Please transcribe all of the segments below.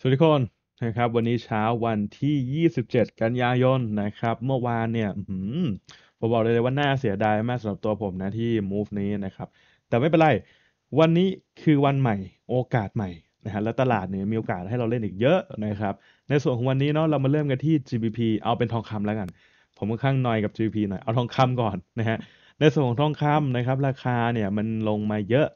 สวัสดีคนนะครับ วันนี้เช้าวันที่ 27 กันยายนนะครับ เมื่อวานเนี่ยผมบอกเลยว่าน่าเสียดายมากสำหรับตัวผมนะที่ move นี้นะครับแต่ไม่เป็นไรวันนี้คือวันใหม่ โอกาสใหม่นะฮะและตลาดเนี่ยมีโอกาสให้เราเล่นอีกเยอะนะครับในส่วนของวันนี้เนาะเรามาเริ่มกันที่ GBP เอาเป็นทองคำแล้วกัน ผมค่อนข้างนอยกับ GBP หน่อยเอาทองคำก่อนนะฮะในส่วนของทองคำนะครับ ราคาเนี่ยมันลงมาเยอะ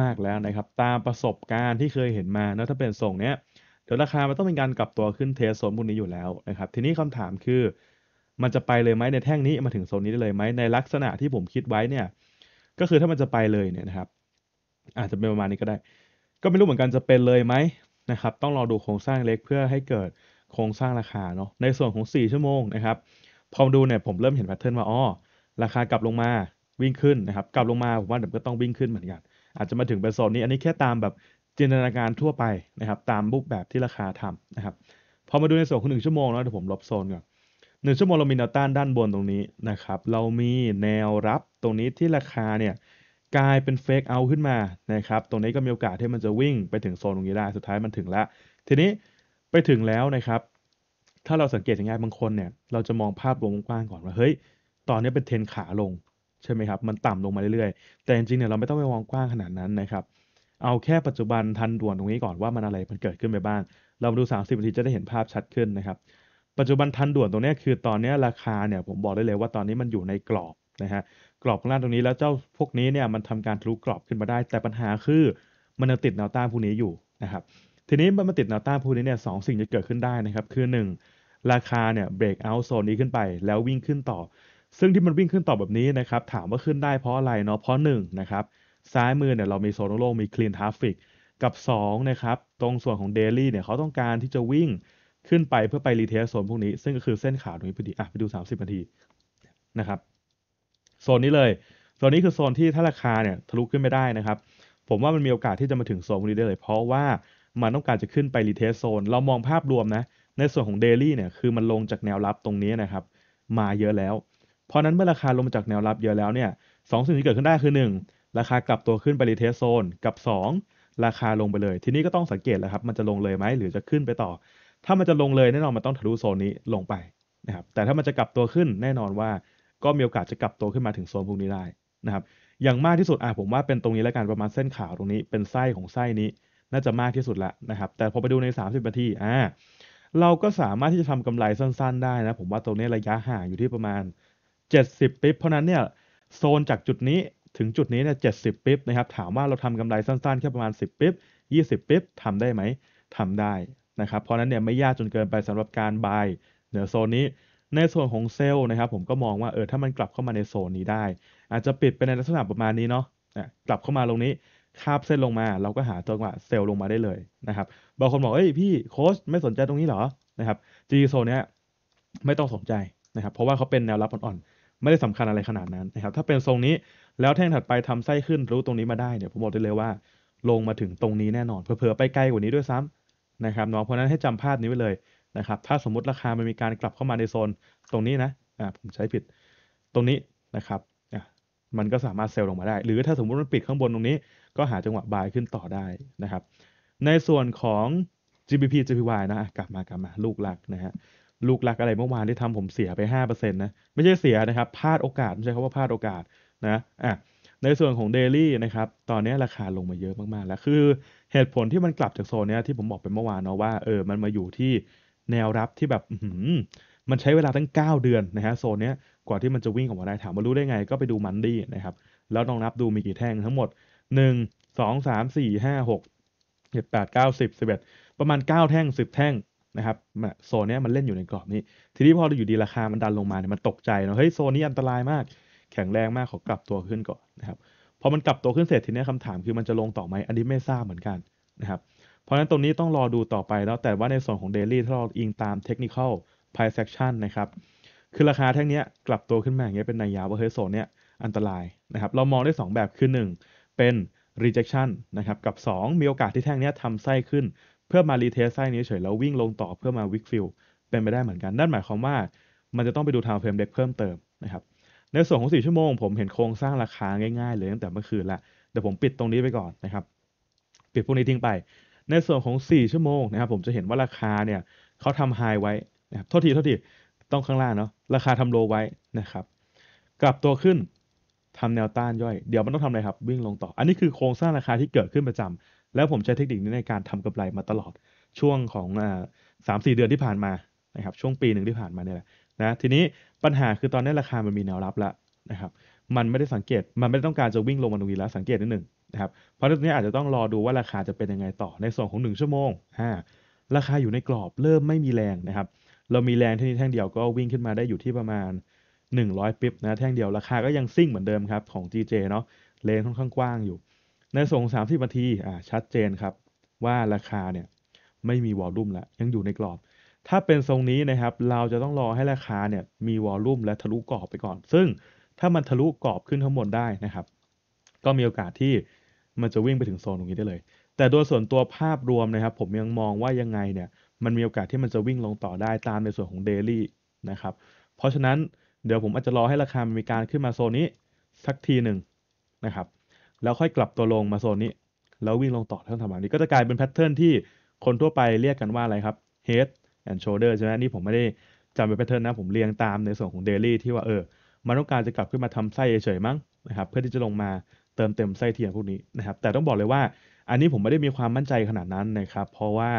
มาก ๆแล้วนะครับ ตามประสบการณ์ที่เคยเห็นมาเนาะถ้าเป็นส่งเนี้ยเดี๋ยวราคา มันต้องเป็นการกลับตัวขึ้นเทสโซนพวกนี้อยู่แล้วนะครับ ทีนี้คำถามคือ มันจะไปเลยไหมในแท่งนี้มาถึงโซนนี้ได้เลยไหม ในลักษณะที่ผมคิดไว้เนี่ย ก็คือถ้ามันจะไปเลยเนี่ยนะครับ อาจจะเป็นประมาณนี้ก็ได้ ก็ไม่รู้เหมือนกันจะเป็นเลยไหมนะครับ ต้องรอดูโครงสร้างเล็กเพื่อให้เกิดโครงสร้างราคาเนาะ ในส่วนของ 4 ชั่วโมงนะครับ พอดูเนี่ย ผมเริ่มเห็นแพทเทิร์นว่าอ๋อราคากลับลงมา วิ่งขึ้นนะครับ กลับลงมา ผมว่าเดี๋ยวก็ต้องวิ่งขึ้นเหมือนกัน อาจจะมาถึงเป็นโซนนี้ อันนี้แค่ตามแบบจินตนาการทั่วไปนะครับ ตามรูปแบบที่ราคาทำนะครับพอมาดูในส่วนของหนึ่งชั่วโมงนะเดี๋ยวผมลบโซนก่อนหนึ่งชั่วโมงเรามีแนวต้านด้านบนตรงนี้นะครับ เรามีแนวรับตรงนี้ที่ราคาเนี่ยกลายเป็นเฟกเอาขึ้นมานะครับตรงนี้ก็มีโอกาสที่มันจะวิ่งไปถึงโซนตรงนี้ได้สุดท้ายมันถึงแล้ว ทีนี้ไปถึงแล้วนะครับ ถ้าเราสังเกตง่ายบางคนเนี่ยเราจะมองภาพรวมกว้างก่อนว่าเฮ้ย ตอนนี้เป็นเทนขาลงใช่ไหมครับมันต่ำลงมาเรื่อยๆแต่จริงๆเนี่ยเราไม่ต้องไปมองกว้างขนาดนั้นนะครับเอาแค่ปัจจุบันทันด่วนตรงนี้ก่อนว่ามันอะไรมันเกิดขึ้นไปบ้าง เรามาดู 30 นาที จะได้เห็นภาพชัดขึ้นนะครับ ปัจจุบันทันด่วนตรงนี้คือตอนนี้ราคาเนี่ยผมบอกได้เลยว่าตอนนี้มันอยู่ในกรอบนะฮะกรอบข้างล่างตรงนี้ แล้วเจ้าพวกนี้เนี่ยมันทำการทะลุกรอบขึ้นมาได้ แต่ปัญหาคือมันติดแนวต้านผู้นี้อยู่นะครับทีนี้มันมาติดแนวต้านผู้นี้เนี่ยสสิ่งจะเกิดขึ้นได้นะครับคือ 1 ราคาเนี่ยเบรกเอาท์โซนนี้ขึ้นไปแล้ววิ่งขึ้นต่อ ซึ่งที่มันวิ่งขึ้นต่อแบบนี้นะครับถามว่าขึ้นได้เพราะอะไรเนาะเพราะ1นะครับซ้ายมือเนี่ยเรามีโซนโล่งมี clean traffic กับ2นะครับตรงส่วนของ daily เนี่ยเขาต้องการที่จะวิ่งขึ้นไปเพื่อไปรีเทสโซนพวกนี้ซึ่งก็คือเส้นขาวตรงนี้พอดีอ่ะไปดู 30นาที นะครับ โซนนี้เลย โซนนี้คือโซนที่ถ้าราคาเนี่ยทะลุขึ้นไม่ได้นะครับ ผมว่ามันมีโอกาสที่จะมาถึงโซนพวกนี้ได้เลย เพราะว่ามันต้องการจะขึ้นไปรีเทสโซนเรามองภาพรวมนะในส่วนของเดลี่เนี่ยคือมันลงจากแนวรับตรงนี้นะครับมาเยอะแล้ว เพราะนั้นเมื่อราคาลงมาจากแนวรับเยอะแล้วเนี่ยสองสิ่งที่เกิดขึ้นได้คือ 1ราคากลับตัวขึ้นไปรีเทสโซนกับ2ราคาลงไปเลยทีนี้ก็ต้องสังเกตแล้วครับมันจะลงเลยไหมหรือจะขึ้นไปต่อ ถ้ามันจะลงเลยแน่นอนมันต้องทะลุโซนนี้ลงไปนะครับแต่ถ้ามันจะกลับตัวขึ้นแน่นอนว่าก็มีโอกาสจะกลับตัวขึ้นมาถึงโซนพวกนี้ได้นะครับ อย่างมากที่สุดอ่ะผมว่าเป็นตรงนี้แล้วกันประมาณเส้นขาวตรงนี้เป็นไส้ของไส้นี้ น่าจะมากที่สุดละนะครับแต่พอไปดูใน 30นาทีอ่าเราก็สามารถที่จะทำกำไรสั้น ๆ ได้นะผมว่าตรงนี้ระยะห่างอยู่ที่ประมาณ 70ปิ๊บเพราะนั้นเนี่ยโซนจากจุดนี้ถึงจุดนี้เนี่ยเจ็ดสิบปิ๊บนะครับ ถามว่าเราทำกำไรสั้นๆ แค่ประมาณ 10ปิ๊บ20ปิ๊บทำได้ไหมทำได้นะครับ เพราะนั้นเนี่ยไม่ยากจนเกินไปสำหรับการบายเหนือโซนนี้ ในส่วนของเซลล์นะครับ ผมก็มองว่า เออ ถ้ามันกลับเข้ามาในโซนนี้ได้ อาจจะปิดไปในลักษณะประมาณนี้เนาะกลับเข้ามาตรงนี้ คาบเส้นลงมา เราก็หาจังหวะเซลล์ลงมาได้เลยนะครับ บางคนบอก เอ้ยพี่ โค้ชไม่สนใจตรงนี้เหรอ นะครับจีโซนเนี้ยไม่ต้องสนใจนะครับเพราะว่าเขาเป็นแนวรับอ่อนๆไม่ได้สำคัญอะไรขนาดนั้นนะครับ ถ้าเป็นทรงนี้แล้วแท่งถัดไปทำไส้ขึ้นรู้ตรงนี้มาได้เนี่ยผมบอกได้เลยว่าลงมาถึงตรงนี้แน่นอนเผื่อไปไกลกว่านี้ด้วยซ้ำนะครับน้องเพราะนั้นให้จำภาพนี้ไว้เลยนะครับ ถ้าสมมติราคามันมีการกลับเข้ามาในโซนตรงนี้นะอ่าผมใช้ผิดตรงนี้นะครับอ่ามันก็สามารถเซลลลงมาได้ หรือถ้าสมมติมันปิดข้างบนตรงนี้ ก็หาจังหวะบายขึ้นต่อได้นะครับ ในส่วนของ GBP GPY นะกลับมากลับมาลูกหลักนะฮะลูกรักอะไรเมื่อวานที่ทำผมเสียไป5%นะไม่ใช่เสียนะครับพลาดโอกาสไม่ใช่คาว่าพลาดโอกาสนะอ่ะในส่วนของเดลี่นะครับ ตอนนี้ราคาลงมาเยอะมากๆ แล้วคือเหตุผลที่มันกลับจากโซนนี้ที่ผมบอกไปเมื่อวานเนาะว่าเออมันมาอยู่ที่แนวรับที่แบบ มันใช้เวลาตั้ง 9 เดือนนะฮะโซนนี้กว่าที่มันจะวิ่งออกมาได้ถามว่ารู้ได้ไงก็ไปดูมันดี้นะครับ แล้วลองนับดูมีกี่แท่งทั้งหมด 1 2 3 4 5 6 7 8 9 10 11 ประมาณ9แท่ง10แท่งนะครับโซนนี้มันเล่นอยู่ในกรอบนี้ ทีนี้พออยู่ดีราคามันดันลงมาเนี่ยมันตกใจเนาะเฮ้ยโซนนี้อันตรายมาก แข็งแรงมากขอกลับตัวขึ้นก่อนนะครับพอมันกลับตัวขึ้นเสร็จทีนี้คำถามคือมันจะลงต่อไหมอันนี้ไม่ทราบเหมือนกันนะครับเพราะฉะนั้นตรงนี้ต้องรอดูต่อไปแล้วแต่ว่าในส่วนของเดลี่ถ้าเราอิงตามเทคนิคอล l า r i c e action นะครับคือราคาแท่งนี้กลับตัวขึ้นมาอย่างเงี้ยเป็นนัยยะว่าเฮ้ยโซนนี้อันตรายนะครับเรามองได้ 2 แบบคือ1เป็น rejection นะครับกับ 2 มีโอกาสที่แท่งนี้ทำไส้ขึ้นเพื่อมารีเทสไส้นี้เฉยแล้ววิ่งลงต่อเพื่อมาวิกฟิลเป็นไปได้เหมือนกัน นั่นหมายความว่ามันจะต้องไปดูทางเฟรมเด็กเพิ่มเติมนะครับในส่วนของ 4 ชั่วโมง ผมเห็นโครงสร้างราคาง่ายๆเลยตั้งแต่เมื่อคืนละเดี๋ยวผมปิดตรงนี้ไปก่อนนะครับ ปิดพวกนี้ทิ้งไป ในส่วนของ 4 ชั่วโมงนะครับผมจะเห็นว่าราคาเนี่ยเขาทำไฮไว้นะครับโทษทีโทษทีต้องข้างล่างเนาะราคาทำโลไว้นะครับ กลับตัวขึ้นทำแนวต้านย่อยเดี๋ยวมันต้องทำอะไรครับวิ่งลงต่อ อันนี้คือโครงสร้างราคาที่เกิดขึ้นประจำแล้วผมใช้เทคนิคนี้ในการทำกำไรมาตลอดช่วงของสามสี่เดือนที่ผ่านมา นะครับ ช่วงปีหนึ่งที่ผ่านมาเนี่ยแหละนะ ทีนี้ปัญหาคือตอนนี้ราคามันมีแนวรับแล้วนะครับ มันไม่ได้สังเกต มันไม่ได้ต้องการจะวิ่งลงมาตรงนี้แล้วสังเกตนิดหนึ่งนะครับ เพราะตรงนี้อาจจะต้องรอดูว่าราคาจะเป็นยังไงต่อในส่วนของ 1 ชั่วโมงฮะราคาอยู่ในกรอบ เริ่มไม่มีแรงนะครับ เรามีแรงที่นี่แท่งเดียวก็วิ่งขึ้นมาได้อยู่ที่ประมาณ 100ปิ๊บนะ แท่งเดียวราคาก็ยังซิ่งเหมือนเดิมครับของ GJ เนาะเลนค่อนข้างกว้างอยู่ในส่ง30นาทีอ่าชัดเจนครับ ว่าราคาเนี่ย ไม่มีวอลลุ่มแล้ว ยังอยู่ในกรอบ ถ้าเป็นทรงนี้นะครับ เราจะต้องรอให้ราคาเนี่ยมีวอลลุ่มและทะลุกรอบไปก่อน ซึ่งถ้ามันทะลุกรอบขึ้นข้างบนได้นะครับ ก็มีโอกาสที่มันจะวิ่งไปถึงโซนตรงนี้ได้เลย แต่โดยส่วนตัวภาพรวมนะครับ ผมยังมองว่ายังไงเนี่ย มันมีโอกาสที่มันจะวิ่งลงต่อได้ตามในส่วนของเดลี่นะครับ เพราะฉะนั้น เดี๋ยวผมอาจจะรอให้ราคามมีการขึ้นมาโซนนี้ สักทีหนึ่งนะครับแล้วค่อยกลับตัวลงมาโซนนี้ แล้ววิ่งลงต่อทั้งสามหลนี้ก็จะกลายเป็นแพทเทิร์นที่คนทั่วไปเรียกกันว่าอะไรครับ head and shoulder ใช่ไหมนี่ผมไม่ได้จำเป็นแพทเทิร์นนะ ผมเรียงตามในส่วนของ daily ที่ว่าเออมันต้องการจะกลับขึ้นมาทำไส้เฉยๆมั้งนะครับเพื่อที่จะลงมาเติมเต็มไส้เทียมพวกนี้นะครับ แต่ต้องบอกเลยว่าอันนี้ผมไม่ได้มีความมั่นใจขนาดนั้นนะครับเพราะว่า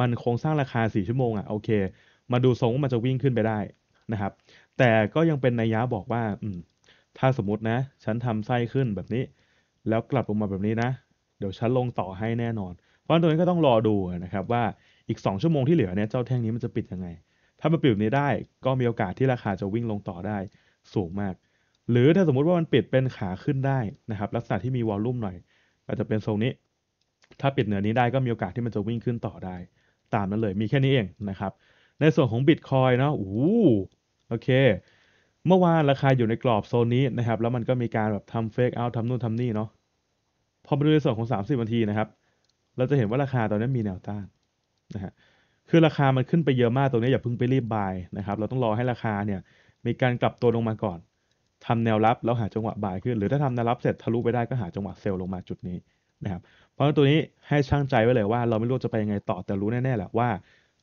มันโครงสร้างราคา4ชั่วโมงอะ่ะโอเคมาดูทรงว่ามันจะวิ่งขึ้นไปได้นะครับ แต่ก็ยังเป็นนัยยะบอกว่าถ้าสมมตินะ ฉันทำไส้ขึ้นแบบนี้แล้วกลับลงมาแบบนี้นะ เดี๋ยวฉันลงต่อให้แน่นอนเพราะตรงนี้ก็ต้องรอดูนะครับ ว่าอีก 2ชั่วโมงที่เหลือเนี่ยเจ้าแท่งนี้มันจะปิดยังไง ถ้ามันปิดแบบนี้ได้ก็มีโอกาสที่ราคาจะวิ่งลงต่อได้สูงมาก หรือถ้าสมมุติว่ามันปิดเป็นขาขึ้นได้นะครับ ลักษณะที่มีวอลลุ่มหน่อยก็จะเป็นทรงนี้ ถ้าปิดเหนือนี้ได้ก็มีโอกาสที่มันจะวิ่งขึ้นต่อได้ ตามนั้นเลย มีแค่นี้เองนะครับ ในส่วนของบิตคอยเนาะโอ้โอเค เมื่อวานราคาอยู่ในกรอบโซนนี้นะครับ แล้วมันก็มีการแบบทำเฟกเอาทำนู่นทำนี่เนาะพอมาดูในส่วนของ 30นทีนะครับ เราจะเห็นว่าราคาตอนนี้มีแนวต้านนะฮะ คือราคามันขึ้นไปเยอะมากตัวนี้อย่าเพิ่งไปรีบบายนะครับ เราต้องรอให้ราคาเนี่ยมีการกลับตัวลงมาก่อน ทำแนวรับแล้วหาจังหวะบายขึ้น หรือถ้าทำแนวรับเสร็จทะลุไปได้ก็หาจังหวะเซลล์ลงมาจุดนี้นะครับ เพราะตัวนี้ให้ช่างใจไว้เลยว่า เราไม่รู้จะไปยังไงต่อแต่รู้แน่ๆแหละว่า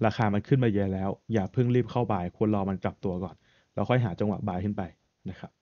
ราคา มันขึ้นมาเยอะแล้วอย่าเพิ่งรีบเข้าบาย ควรรอมันกลับตัวก่อนแล้วค่อยหาจังหวะบายขึ้นไปนะครับ